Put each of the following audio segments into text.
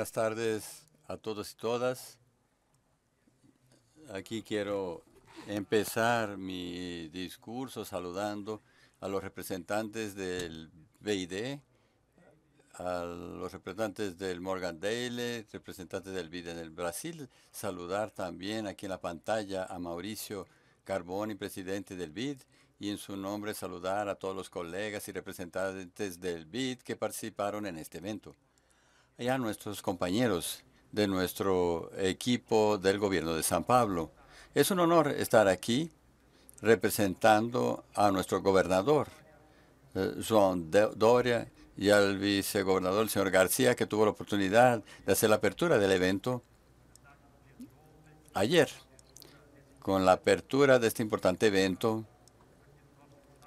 buenas tardes a todos y todas. Aquí quiero empezar mi discurso saludando a los representantes del BID, a los representantes del Morgan Daily, representantes del BID en el Brasil. Saludar también aquí en la pantalla a Mauricio Carboni, presidente del BID, y en su nombre saludar a todos los colegas y representantes del BID que participaron en este evento y a nuestros compañeros de nuestro equipo del gobierno de San Pablo. Es un honor estar aquí representando a nuestro gobernador, eh, Juan Doria, y al vicegobernador, el señor García, que tuvo la oportunidad de hacer la apertura del evento ayer. Con la apertura de este importante evento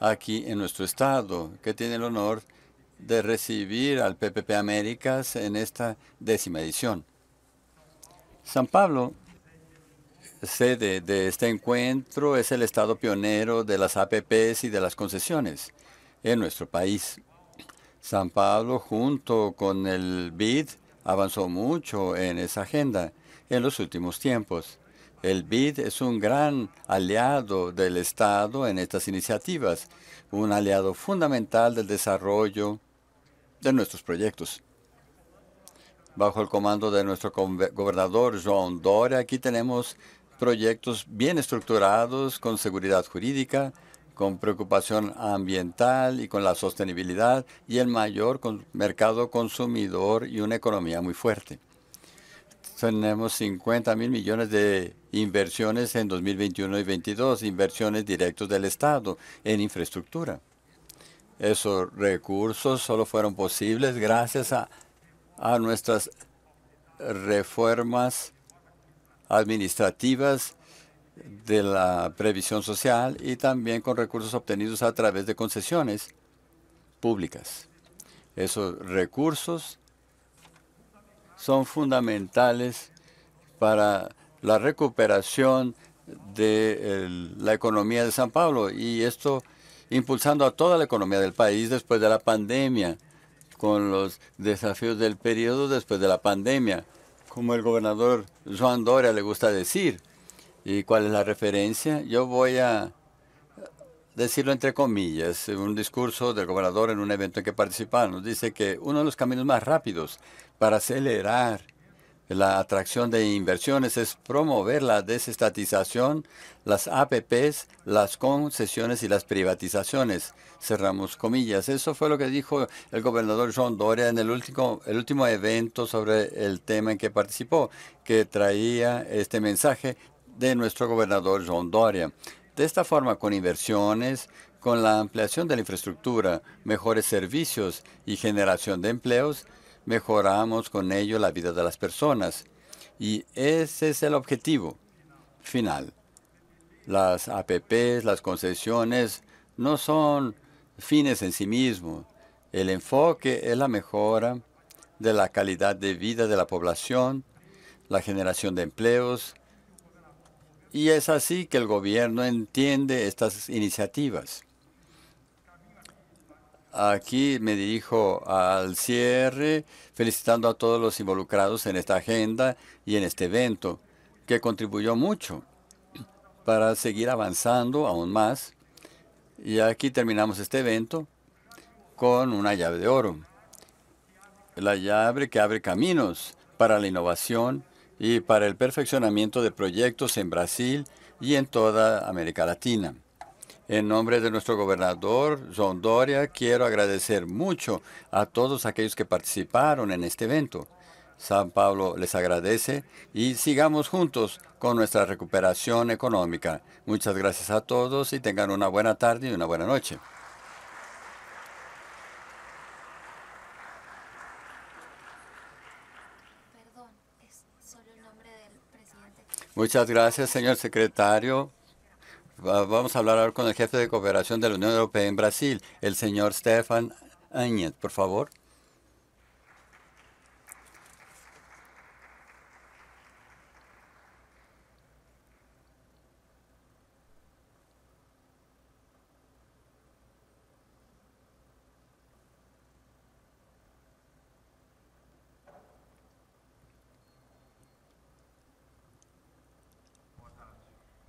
aquí en nuestro estado, que tiene el honor de recibir al PPP Américas en esta décima edición. San Pablo, sede de este encuentro, es el estado pionero de las APPs y de las concesiones en nuestro país. San Pablo, junto con el BID, avanzó mucho en esa agenda en los últimos tiempos. El BID es un gran aliado del Estado en estas iniciativas, un aliado fundamental del desarrollo de nuestros proyectos. Bajo el comando de nuestro gobernador, John Dore, aquí tenemos proyectos bien estructurados, con seguridad jurídica, con preocupación ambiental y con la sostenibilidad y el mayor mercado consumidor y una economía muy fuerte. Tenemos 50 mil millones de inversiones en 2021 y 2022, inversiones directas del Estado en infraestructura. Esos recursos solo fueron posibles gracias a, nuestras reformas administrativas de la previsión social y también con recursos obtenidos a través de concesiones públicas. Esos recursos son fundamentales para la recuperación de la economía de San Pablo y esto impulsando a toda la economía del país después de la pandemia, con los desafíos del periodo después de la pandemia, como el gobernador Joan Doria le gusta decir. ¿Y cuál es la referencia? Yo voy a decirlo entre comillas, un discurso del gobernador en un evento en que nos Dice que uno de los caminos más rápidos para acelerar la atracción de inversiones es promover la desestatización, las APPs, las concesiones y las privatizaciones. Cerramos comillas. Eso fue lo que dijo el gobernador John Doria en el último, el último evento sobre el tema en que participó, que traía este mensaje de nuestro gobernador John Doria. De esta forma, con inversiones, con la ampliación de la infraestructura, mejores servicios y generación de empleos, mejoramos con ello la vida de las personas. Y ese es el objetivo final. Las APPs, las concesiones, no son fines en sí mismos. El enfoque es la mejora de la calidad de vida de la población, la generación de empleos, y es así que el gobierno entiende estas iniciativas. Aquí me dirijo al cierre, felicitando a todos los involucrados en esta agenda y en este evento, que contribuyó mucho para seguir avanzando aún más. Y aquí terminamos este evento con una llave de oro, la llave que abre caminos para la innovación y para el perfeccionamiento de proyectos en Brasil y en toda América Latina. En nombre de nuestro gobernador, John Doria, quiero agradecer mucho a todos aquellos que participaron en este evento. San Pablo les agradece y sigamos juntos con nuestra recuperación económica. Muchas gracias a todos y tengan una buena tarde y una buena noche. Perdón, es solo nombre del presidente. Muchas gracias, señor secretario. Vamos a hablar ahora con el jefe de cooperación de la Unión Europea en Brasil, el señor Stefan Añet, por favor.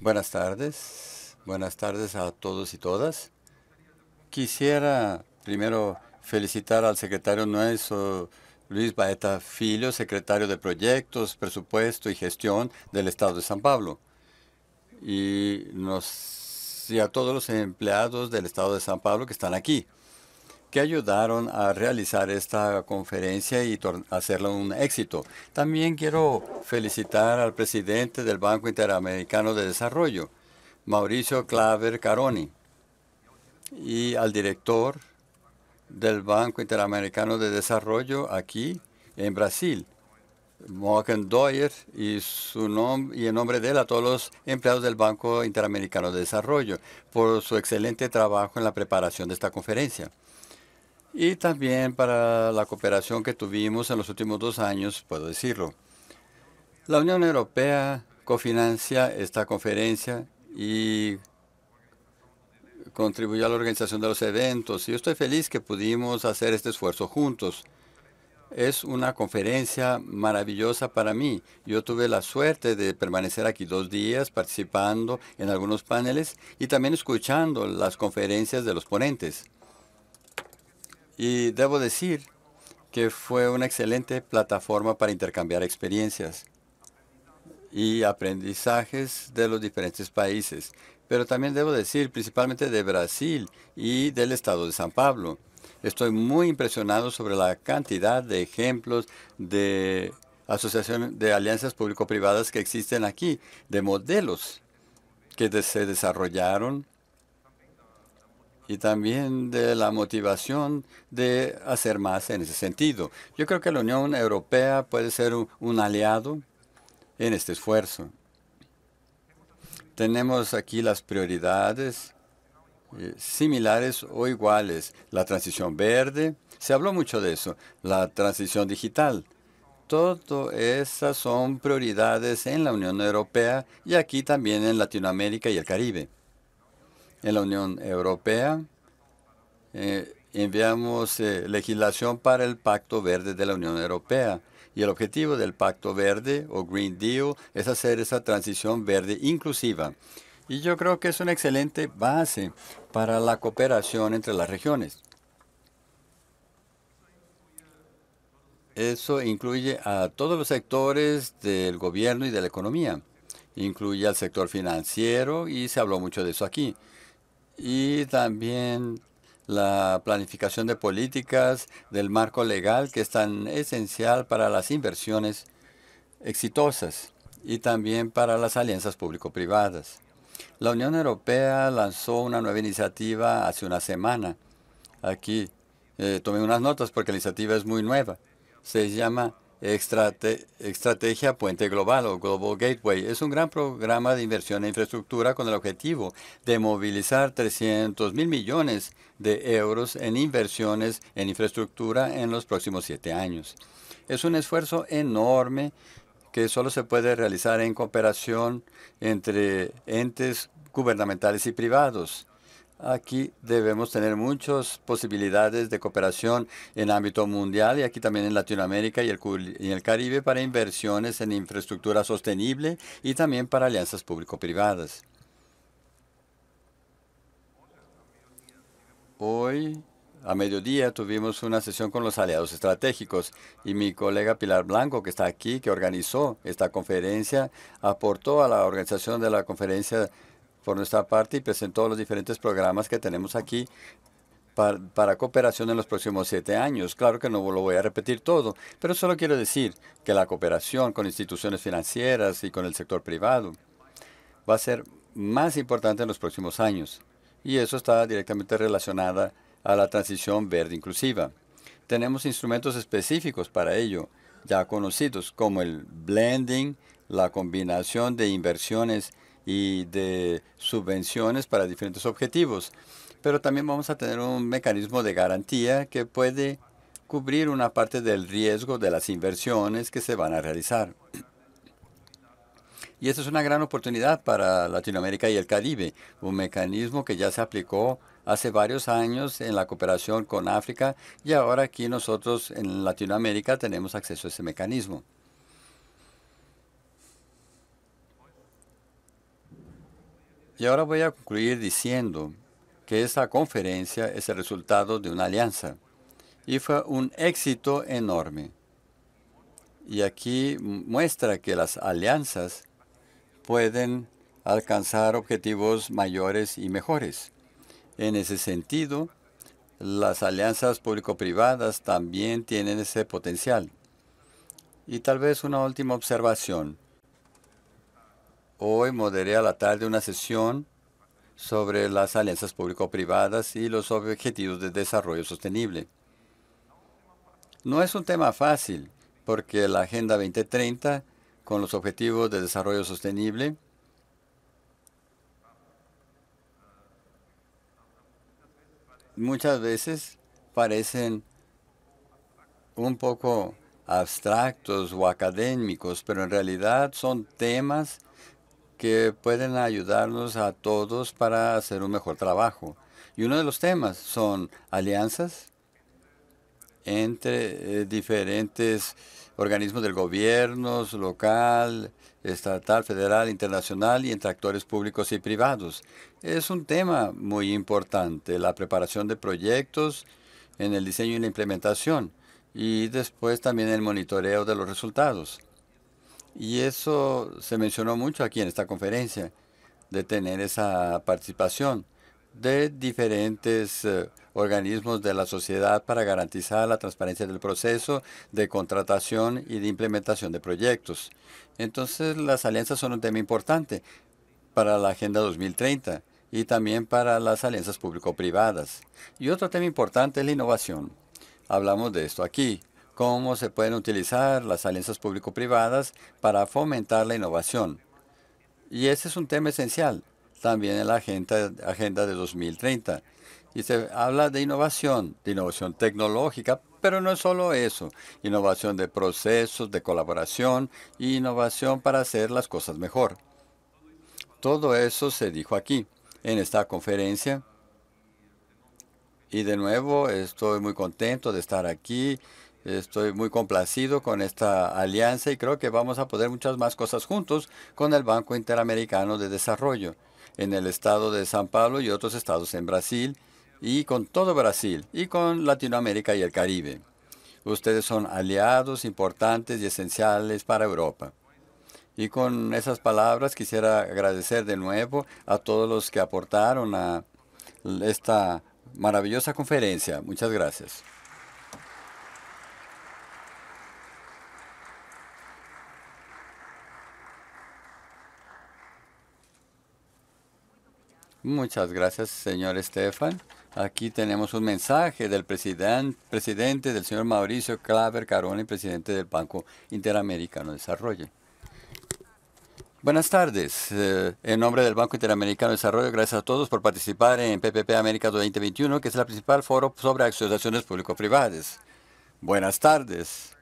Buenas tardes. Buenas tardes a todos y todas. Quisiera primero felicitar al secretario nuestro Luis Baeta Filho, secretario de Proyectos, Presupuesto y Gestión del Estado de San Pablo. Y, y a todos los empleados del Estado de San Pablo que están aquí, que ayudaron a realizar esta conferencia y hacerla un éxito. También quiero felicitar al presidente del Banco Interamericano de Desarrollo, Mauricio Claver Caroni, y al director del Banco Interamericano de Desarrollo aquí en Brasil, Morgan Doyer, y, su y en nombre de él a todos los empleados del Banco Interamericano de Desarrollo por su excelente trabajo en la preparación de esta conferencia. Y también para la cooperación que tuvimos en los últimos dos años, puedo decirlo. La Unión Europea cofinancia esta conferencia y contribuyó a la organización de los eventos. Y yo estoy feliz que pudimos hacer este esfuerzo juntos. Es una conferencia maravillosa para mí. Yo tuve la suerte de permanecer aquí dos días participando en algunos paneles y también escuchando las conferencias de los ponentes. Y debo decir que fue una excelente plataforma para intercambiar experiencias y aprendizajes de los diferentes países. Pero también debo decir, principalmente de Brasil y del estado de San Pablo. Estoy muy impresionado sobre la cantidad de ejemplos de asociaciones, de alianzas público-privadas que existen aquí, de modelos que se desarrollaron y también de la motivación de hacer más en ese sentido. Yo creo que la Unión Europea puede ser un aliado en este esfuerzo. Tenemos aquí las prioridades eh, similares o iguales. La transición verde, se habló mucho de eso, la transición digital. Todas esas son prioridades en la Unión Europea y aquí también en Latinoamérica y el Caribe. En la Unión Europea eh, enviamos eh, legislación para el Pacto Verde de la Unión Europea. Y el objetivo del Pacto Verde o Green Deal es hacer esa transición verde inclusiva. Y yo creo que es una excelente base para la cooperación entre las regiones. Eso incluye a todos los sectores del gobierno y de la economía. Incluye al sector financiero y se habló mucho de eso aquí. Y también la planificación de políticas, del marco legal que es tan esencial para las inversiones exitosas y también para las alianzas público-privadas. La Unión Europea lanzó una nueva iniciativa hace una semana. Aquí eh, tomé unas notas porque la iniciativa es muy nueva. Se llama estrategia Puente Global o Global Gateway es un gran programa de inversión en infraestructura con el objetivo de movilizar 300 mil millones de euros en inversiones en infraestructura en los próximos siete años. Es un esfuerzo enorme que solo se puede realizar en cooperación entre entes gubernamentales y privados. Aquí debemos tener muchas posibilidades de cooperación en ámbito mundial y aquí también en Latinoamérica y el, el Caribe para inversiones en infraestructura sostenible y también para alianzas público-privadas. Hoy a mediodía tuvimos una sesión con los aliados estratégicos y mi colega Pilar Blanco, que está aquí, que organizó esta conferencia, aportó a la organización de la conferencia por nuestra parte y presentó los diferentes programas que tenemos aquí para, cooperación en los próximos siete años. Claro que no lo voy a repetir todo, pero solo quiero decir que la cooperación con instituciones financieras y con el sector privado va a ser más importante en los próximos años. Y eso está directamente relacionada a la transición verde inclusiva. Tenemos instrumentos específicos para ello, ya conocidos como el blending, la combinación de inversiones y de subvenciones para diferentes objetivos. Pero también vamos a tener un mecanismo de garantía que puede cubrir una parte del riesgo de las inversiones que se van a realizar. Y esta es una gran oportunidad para Latinoamérica y el Caribe, un mecanismo que ya se aplicó hace varios años en la cooperación con África y ahora aquí nosotros en Latinoamérica tenemos acceso a ese mecanismo. Y ahora voy a concluir diciendo que esta conferencia es el resultado de una alianza y fue un éxito enorme. Y aquí muestra que las alianzas pueden alcanzar objetivos mayores y mejores. En ese sentido, las alianzas público-privadas también tienen ese potencial. Y tal vez una última observación. Hoy moderé a la tarde una sesión sobre las alianzas público-privadas y los objetivos de desarrollo sostenible. No es un tema fácil, porque la Agenda 2030, con los objetivos de desarrollo sostenible, muchas veces parecen un poco abstractos o académicos, pero en realidad son temas que pueden ayudarnos a todos para hacer un mejor trabajo. Y uno de los temas son alianzas entre eh, diferentes organismos del gobierno, local, estatal, federal, internacional y entre actores públicos y privados. Es un tema muy importante, la preparación de proyectos en el diseño y la implementación y después también el monitoreo de los resultados. Y eso se mencionó mucho aquí en esta conferencia, de tener esa participación de diferentes eh, organismos de la sociedad para garantizar la transparencia del proceso de contratación y de implementación de proyectos. Entonces, las alianzas son un tema importante para la Agenda 2030 y también para las alianzas público-privadas. Y otro tema importante es la innovación. Hablamos de esto aquí cómo se pueden utilizar las alianzas público-privadas para fomentar la innovación. Y ese es un tema esencial también en la agenda, de 2030. Y se habla de innovación, de innovación tecnológica, pero no es solo eso. Innovación de procesos, de colaboración, e innovación para hacer las cosas mejor. Todo eso se dijo aquí, en esta conferencia. Y de nuevo, estoy muy contento de estar aquí Estoy muy complacido con esta alianza y creo que vamos a poder muchas más cosas juntos con el Banco Interamericano de Desarrollo en el estado de San Pablo y otros estados en Brasil y con todo Brasil y con Latinoamérica y el Caribe. Ustedes son aliados importantes y esenciales para Europa. Y con esas palabras quisiera agradecer de nuevo a todos los que aportaron a esta maravillosa conferencia. Muchas gracias. Muchas gracias, señor Estefan. Aquí tenemos un mensaje del presidente, del señor Mauricio Claver Carone, presidente del Banco Interamericano de Desarrollo. Buenas tardes. Eh, en nombre del Banco Interamericano de Desarrollo, gracias a todos por participar en PPP América 2021, que es el principal foro sobre asociaciones público-privadas. Buenas tardes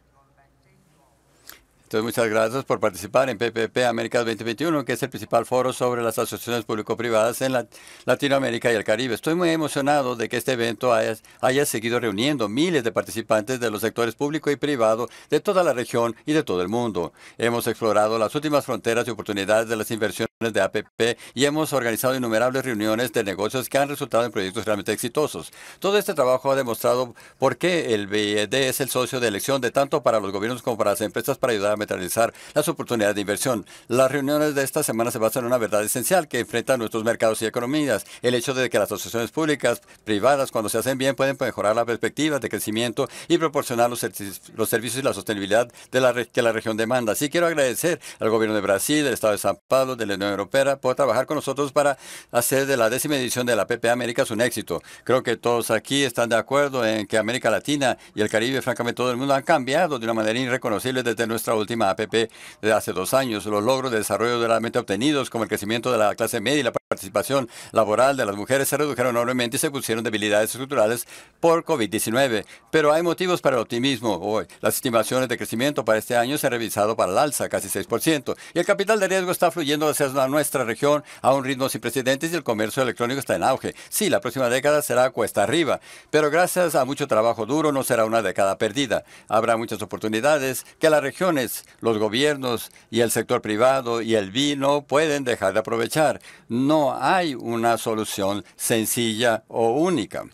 muchas gracias por participar en PPP Américas 2021, que es el principal foro sobre las asociaciones público-privadas en la Latinoamérica y el Caribe. Estoy muy emocionado de que este evento haya, seguido reuniendo miles de participantes de los sectores público y privado de toda la región y de todo el mundo. Hemos explorado las últimas fronteras y oportunidades de las inversiones de APP y hemos organizado innumerables reuniones de negocios que han resultado en proyectos realmente exitosos. Todo este trabajo ha demostrado por qué el BID e es el socio de elección de tanto para los gobiernos como para las empresas para ayudar a materializar las oportunidades de inversión. Las reuniones de esta semana se basan en una verdad esencial que enfrentan nuestros mercados y economías, el hecho de que las asociaciones públicas, privadas, cuando se hacen bien, pueden mejorar las perspectivas de crecimiento y proporcionar los, servicios y la sostenibilidad que la región demanda. Así quiero agradecer al gobierno de Brasil, del Estado de San Pablo, de la Europea puede trabajar con nosotros para hacer de la décima edición de la PPA Américas un éxito. Creo que todos aquí están de acuerdo en que América Latina y el Caribe, francamente todo el mundo, han cambiado de una manera irreconocible desde nuestra última APP de hace dos años. Los logros de desarrollo de obtenidos, como el crecimiento de la clase media y la participación laboral de las mujeres se redujeron enormemente y se pusieron debilidades estructurales por COVID-19. Pero hay motivos para el optimismo hoy. Las estimaciones de crecimiento para este año se han revisado para el alza, casi 6%, y el capital de riesgo está fluyendo hacia a nuestra región a un ritmo sin precedentes y el comercio electrónico está en auge. Sí, la próxima década será cuesta arriba, pero gracias a mucho trabajo duro no será una década perdida. Habrá muchas oportunidades que las regiones, los gobiernos y el sector privado y el vino pueden dejar de aprovechar. No hay una solución sencilla o única.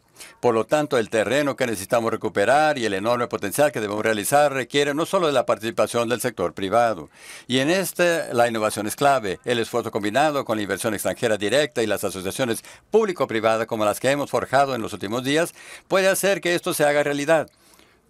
Por lo tanto, el terreno que necesitamos recuperar y el enorme potencial que debemos realizar requiere no solo de la participación del sector privado. Y en este, la innovación es clave. El esfuerzo combinado con la inversión extranjera directa y las asociaciones público-privadas como las que hemos forjado en los últimos días puede hacer que esto se haga realidad.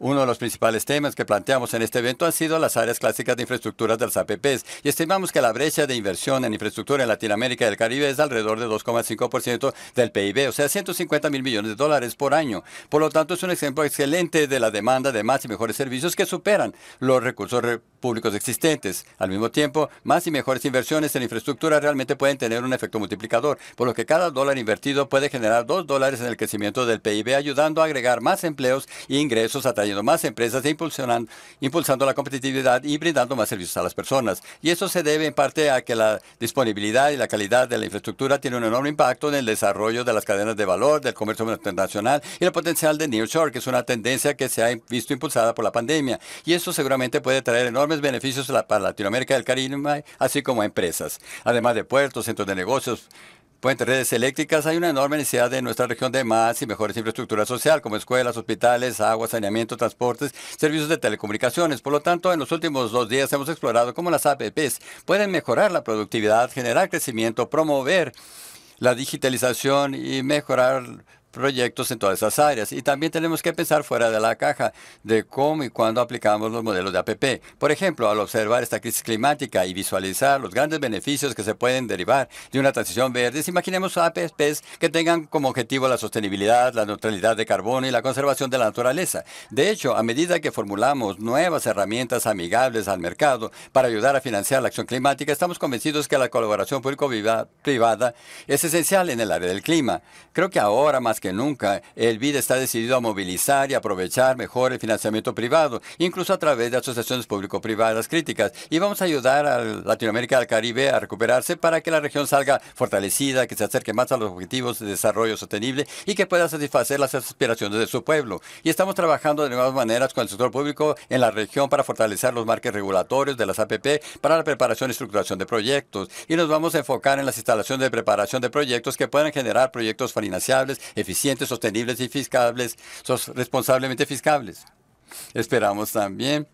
Uno de los principales temas que planteamos en este evento han sido las áreas clásicas de infraestructuras de las APPs y estimamos que la brecha de inversión en infraestructura en Latinoamérica y el Caribe es alrededor de 2,5% del PIB, o sea, 150 mil millones de dólares por año. Por lo tanto, es un ejemplo excelente de la demanda de más y mejores servicios que superan los recursos públicos existentes. Al mismo tiempo, más y mejores inversiones en infraestructura realmente pueden tener un efecto multiplicador, por lo que cada dólar invertido puede generar dos dólares en el crecimiento del PIB, ayudando a agregar más empleos e ingresos a través más empresas e impulsando, impulsando la competitividad y brindando más servicios a las personas. Y eso se debe en parte a que la disponibilidad y la calidad de la infraestructura tiene un enorme impacto en el desarrollo de las cadenas de valor, del comercio internacional y el potencial de New York, que es una tendencia que se ha visto impulsada por la pandemia. Y eso seguramente puede traer enormes beneficios para Latinoamérica del Caribe, así como a empresas, además de puertos, centros de negocios, puentes, redes eléctricas, hay una enorme necesidad en nuestra región de más y mejores infraestructuras sociales, como escuelas, hospitales, agua, saneamiento, transportes, servicios de telecomunicaciones. Por lo tanto, en los últimos dos días hemos explorado cómo las APPs pueden mejorar la productividad, generar crecimiento, promover la digitalización y mejorar proyectos en todas esas áreas. Y también tenemos que pensar fuera de la caja de cómo y cuándo aplicamos los modelos de APP. Por ejemplo, al observar esta crisis climática y visualizar los grandes beneficios que se pueden derivar de una transición verde, imaginemos APPs que tengan como objetivo la sostenibilidad, la neutralidad de carbono y la conservación de la naturaleza. De hecho, a medida que formulamos nuevas herramientas amigables al mercado para ayudar a financiar la acción climática, estamos convencidos que la colaboración público-privada es esencial en el área del clima. Creo que ahora más que nunca, el BID está decidido a movilizar y aprovechar mejor el financiamiento privado, incluso a través de asociaciones público-privadas críticas. Y vamos a ayudar a Latinoamérica y al Caribe a recuperarse para que la región salga fortalecida, que se acerque más a los objetivos de desarrollo sostenible y que pueda satisfacer las aspiraciones de su pueblo. Y estamos trabajando de nuevas maneras con el sector público en la región para fortalecer los marques regulatorios de las APP para la preparación y estructuración de proyectos. Y nos vamos a enfocar en las instalaciones de preparación de proyectos que puedan generar proyectos financiables eficientes eficientes, sostenibles y fiscales, responsablemente fiscales. Esperamos también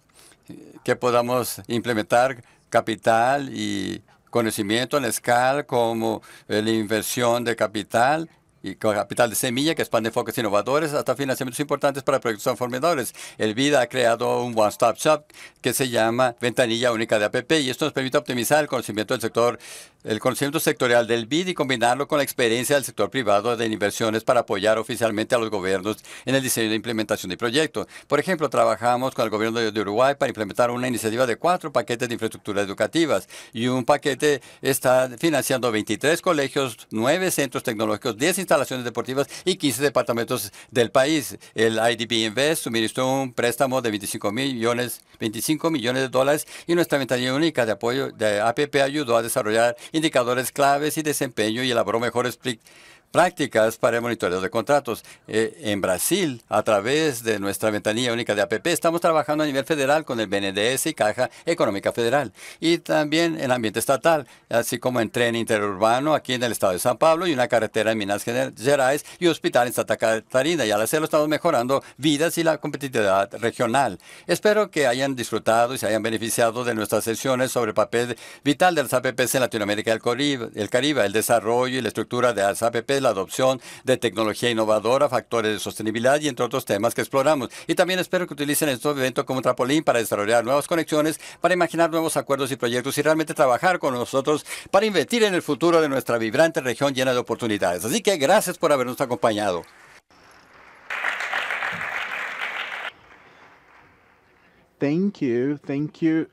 eh, que podamos implementar capital y conocimiento en escala como eh, la inversión de capital y capital de semilla que expande enfoques innovadores hasta financiamientos importantes para proyectos transformadores. El VIDA ha creado un one-stop shop que se llama Ventanilla Única de APP y esto nos permite optimizar el conocimiento del sector el conocimiento sectorial del BID y combinarlo con la experiencia del sector privado de inversiones para apoyar oficialmente a los gobiernos en el diseño e implementación de proyectos. Por ejemplo, trabajamos con el gobierno de Uruguay para implementar una iniciativa de cuatro paquetes de infraestructuras educativas y un paquete está financiando 23 colegios, 9 centros tecnológicos, 10 instalaciones deportivas y 15 departamentos del país. El IDB Invest suministró un préstamo de 25 millones, 25 millones de dólares y nuestra ventanilla única de apoyo de APP ayudó a desarrollar indicadores claves y desempeño y elaboró mejores prácticas para el monitoreo de contratos. Eh, en Brasil, a través de nuestra ventanilla única de APP, estamos trabajando a nivel federal con el BNDES y Caja Económica Federal. Y también en ambiente estatal, así como en tren interurbano aquí en el estado de San Pablo y una carretera en Minas Gerais y hospital en Santa Catarina. Y al hacerlo estamos mejorando vidas y la competitividad regional. Espero que hayan disfrutado y se hayan beneficiado de nuestras sesiones sobre el papel vital de las APPs en Latinoamérica y el Caribe, el, Caribe, el desarrollo y la estructura de las APPs la adopción de tecnología innovadora, factores de sostenibilidad y entre otros temas que exploramos. Y también espero que utilicen este evento como un trampolín para desarrollar nuevas conexiones, para imaginar nuevos acuerdos y proyectos y realmente trabajar con nosotros para invertir en el futuro de nuestra vibrante región llena de oportunidades. Así que gracias por habernos acompañado. Thank you, thank you,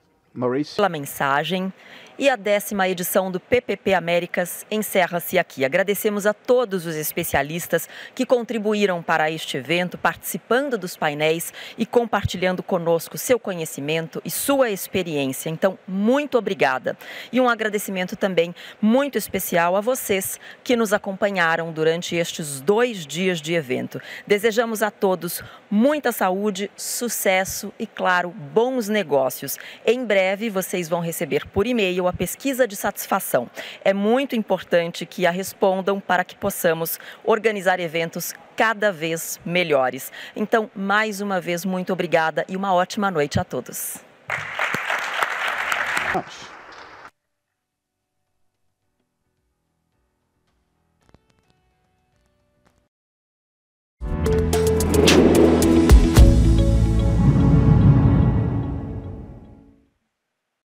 E a décima edição do PPP Américas encerra-se aqui. Agradecemos a todos os especialistas que contribuíram para este evento, participando dos painéis e compartilhando conosco seu conhecimento e sua experiência. Então, muito obrigada. E um agradecimento também muito especial a vocês que nos acompanharam durante estes dois dias de evento. Desejamos a todos muita saúde, sucesso e, claro, bons negócios. Em breve, vocês vão receber por e-mail a pesquisa de satisfação. É muito importante que a respondam para que possamos organizar eventos cada vez melhores. Então, mais uma vez, muito obrigada e uma ótima noite a todos.